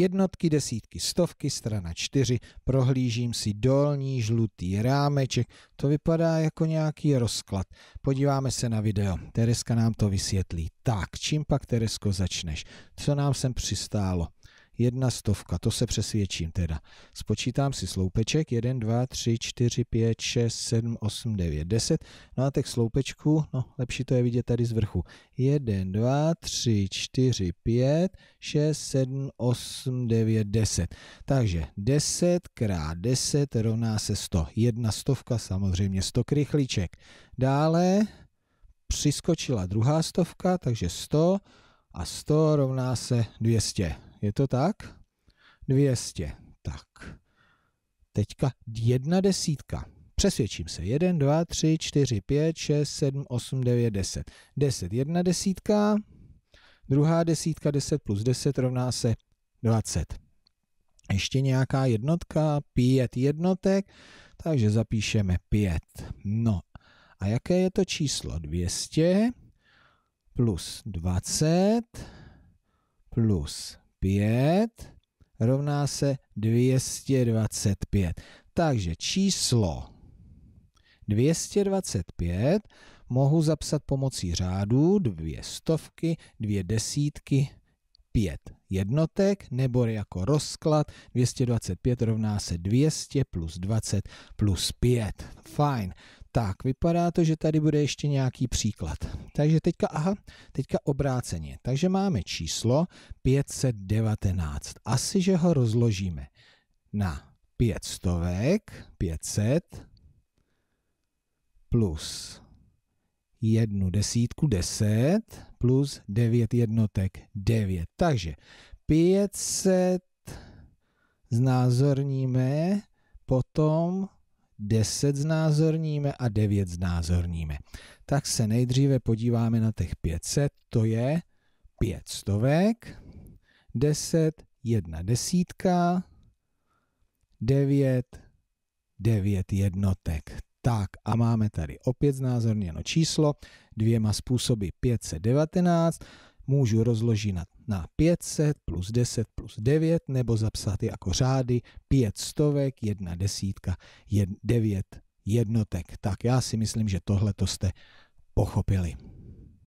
jednotky, desítky, stovky, strana čtyři. prohlížím si dolní žlutý rámeček, to vypadá jako nějaký rozklad. Podíváme se na video, Tereska nám to vysvětlí. Tak, čím pak Teresko začneš? Co nám sem přistálo? jedna stovka, to se přesvědčím teda. Spočítám si sloupeček, 1, 2, 3, 4, 5, 6, 7, 8, 9, 10. No a tak sloupečku, no lepší to je vidět tady z vrchu. 1, 2, 3, 4, 5, 6, 7, 8, 9, 10. Takže 10 krát 10 rovná se 100. Jedna stovka, samozřejmě 100 krychlíček. Dále přiskočila druhá stovka, takže 100 a 100 rovná se 200. Je to tak? 200. Tak. Teďka jedna desítka. Přesvědčím se. 1, 2, 3, 4, 5, 6, 7, 8, 9, 10. 10. Jedna desítka. Druhá desítka 10 plus 10 rovná se 20. Ještě nějaká jednotka, pět jednotek, takže zapíšeme pět. No a jaké je to číslo? 200 plus 20 plus 5 rovná se 225. Takže číslo 225 mohu zapsat pomocí řádu dvě stovky, dvě desítky, pět jednotek, nebo jako rozklad 225 rovná se 200 plus 20 plus 5. Fajn. Tak, vypadá to, že tady bude ještě nějaký příklad. Takže teďka, aha, teďka obráceně. Takže máme číslo 519. Asi, že ho rozložíme na 5 stovek, 500, plus jednu desítku 10 plus 9 jednotek 9. Takže 500 znázorníme, potom 10 znázorníme a 9 znázorníme. Tak se nejdříve podíváme na těch 500, to je 5 stovek, 10, 1 desítka, 9, 9 jednotek. Tak a máme tady opět znázorněno číslo dvěma způsoby 519 můžu rozložit na, na 500 plus 10 plus 9 nebo zapsat jako řády 5 stovek, jedna desítka, 9 jednotek. Tak já si myslím, že tohle to jste pochopili.